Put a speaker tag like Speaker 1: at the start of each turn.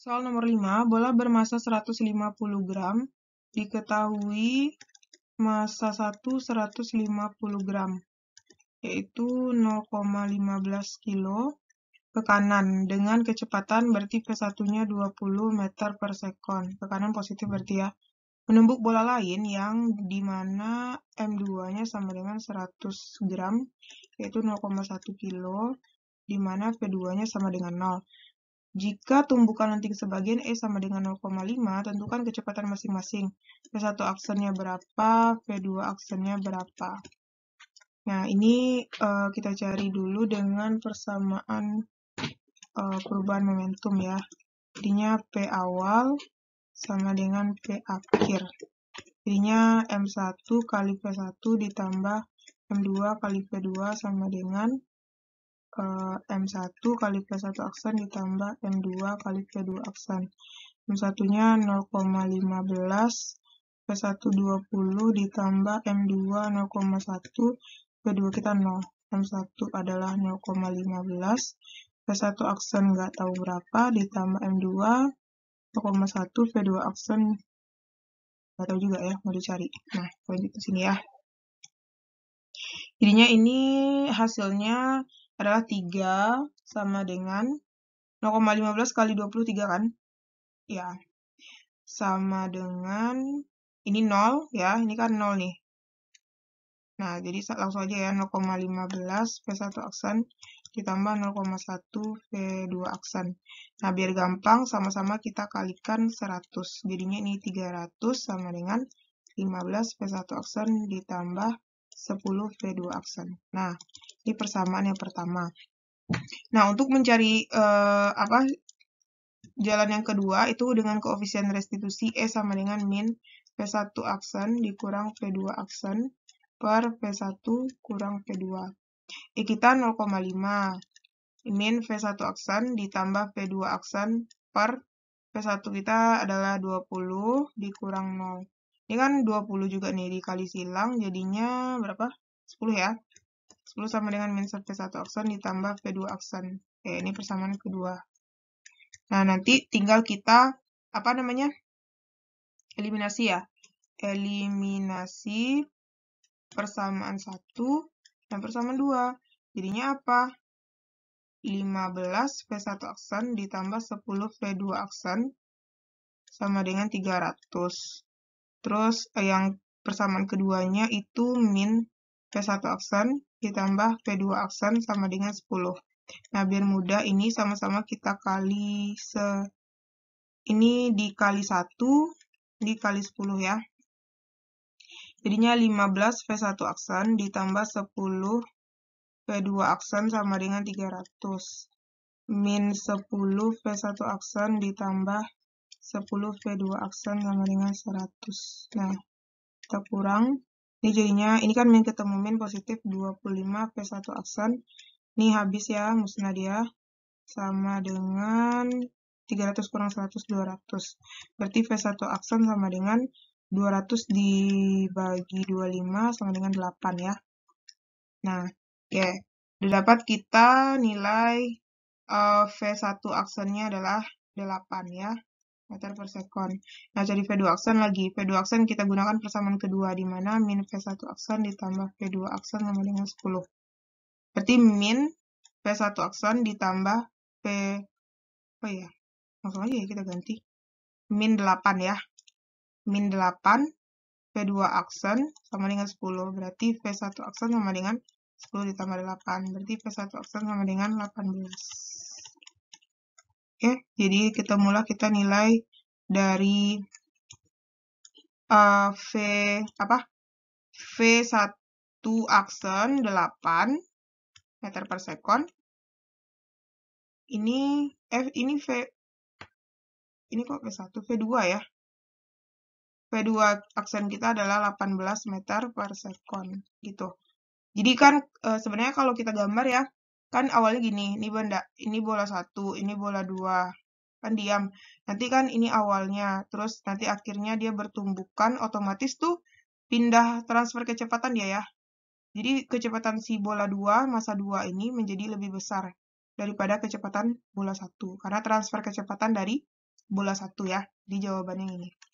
Speaker 1: Soal nomor 5, bola bermassa 150 gram diketahui massa 1 150 gram, yaitu 0,15 kilo ke kanan dengan kecepatan berarti V1-nya 20 meter per sekon. Ke kanan positif berarti ya. menumbuk bola lain yang dimana M2-nya sama dengan 100 gram, yaitu 0,1 kilo, dimana P2-nya sama dengan 0. Jika tumbukan lenting sebagian E sama dengan 0,5, tentukan kecepatan masing-masing. V1 aksennya berapa, V2 aksennya berapa. Nah, ini uh, kita cari dulu dengan persamaan uh, perubahan momentum ya. Jadinya P awal sama dengan P akhir. Jadinya M1 kali v 1 ditambah M2 kali v 2 sama dengan uh, eh, M1 kali P1 aksen ditambah M2 kali P2 aksen. M1-nya 0,15, P1 20 ditambah M2 0,1, P2 kita 0. M1 adalah 0,15, P1 aksen nggak tahu berapa, ditambah M2 0,1, P2 aksen nggak tahu juga ya, mau dicari. Nah, lanjut di sini ya. Jadinya ini hasilnya adalah 3 sama dengan 0,15 kali 23 kan? Ya. Sama dengan ini 0 ya, ini kan 0 nih. Nah, jadi langsung aja ya 0,15 V1 aksen ditambah 0,1 V2 aksen. Nah, biar gampang sama-sama kita kalikan 100. Jadinya ini 300 sama dengan 15 V1 aksen ditambah 10V2 aksen. Nah, ini persamaan yang pertama. Nah, untuk mencari uh, apa jalan yang kedua itu dengan koefisien restitusi E sama dengan min v 1 aksen dikurang v 2 aksen per v 1 kurang v 2 E kita 0,5. Min V1 aksen ditambah v 2 aksen per v 1 kita adalah 20 dikurang 0. Ini kan 20 juga nih dikali silang jadinya berapa? 10 ya. 10 sama dengan min sur P1 aksen ditambah P2 aksen. Oke, ini persamaan kedua. Nah, nanti tinggal kita apa namanya? Eliminasi ya. Eliminasi persamaan 1 dan persamaan 2. Jadinya apa? 15 P1 aksen ditambah 10 v 2 aksen sama dengan 300. Terus eh, yang persamaan keduanya itu min P1 aksen ditambah P2 aksen sama dengan 10. Nah, biar mudah ini sama-sama kita kali se ini dikali 1 dikali 10 ya. Jadinya 15 v 1 aksen ditambah 10 v 2 aksen sama dengan 300. Min 10 v 1 aksen ditambah 10 v 2 aksen sama dengan 100. Nah, kita kurang. Ini jadinya, ini kan min ketemu min positif 25 v 1 aksen. Ini habis ya, musnah dia. Sama dengan 300 kurang 100, 200. Berarti v 1 aksen sama dengan 200 dibagi 25 sama dengan 8 ya. Nah, oke. Okay. Dapat kita nilai uh, eh, V1 aksennya adalah 8 ya meter per second. Nah, jadi V2 aksen lagi. V2 aksen kita gunakan persamaan kedua, di mana min V1 aksen ditambah V2 aksen sama dengan 10. Berarti min V1 aksen ditambah V... Oh iya, langsung aja ya kita ganti. Min 8 ya. Min 8 V2 aksen sama dengan 10. Berarti V1 aksen sama dengan 10 ditambah 8. Berarti V1 aksen sama dengan 18 ya jadi kita mulai kita nilai dari uh, V apa V1 aksen 8 meter per sekon ini F eh, ini V ini kok V1 V2 ya V2 aksen kita adalah 18 meter per sekon gitu jadi kan e, sebenarnya kalau kita gambar ya kan awalnya gini, ini benda, ini bola satu, ini bola dua, kan diam. Nanti kan ini awalnya, terus nanti akhirnya dia bertumbukan, otomatis tuh pindah transfer kecepatan dia ya. Jadi kecepatan si bola dua masa dua ini menjadi lebih besar daripada kecepatan bola satu karena transfer kecepatan dari bola satu ya di jawaban yang ini.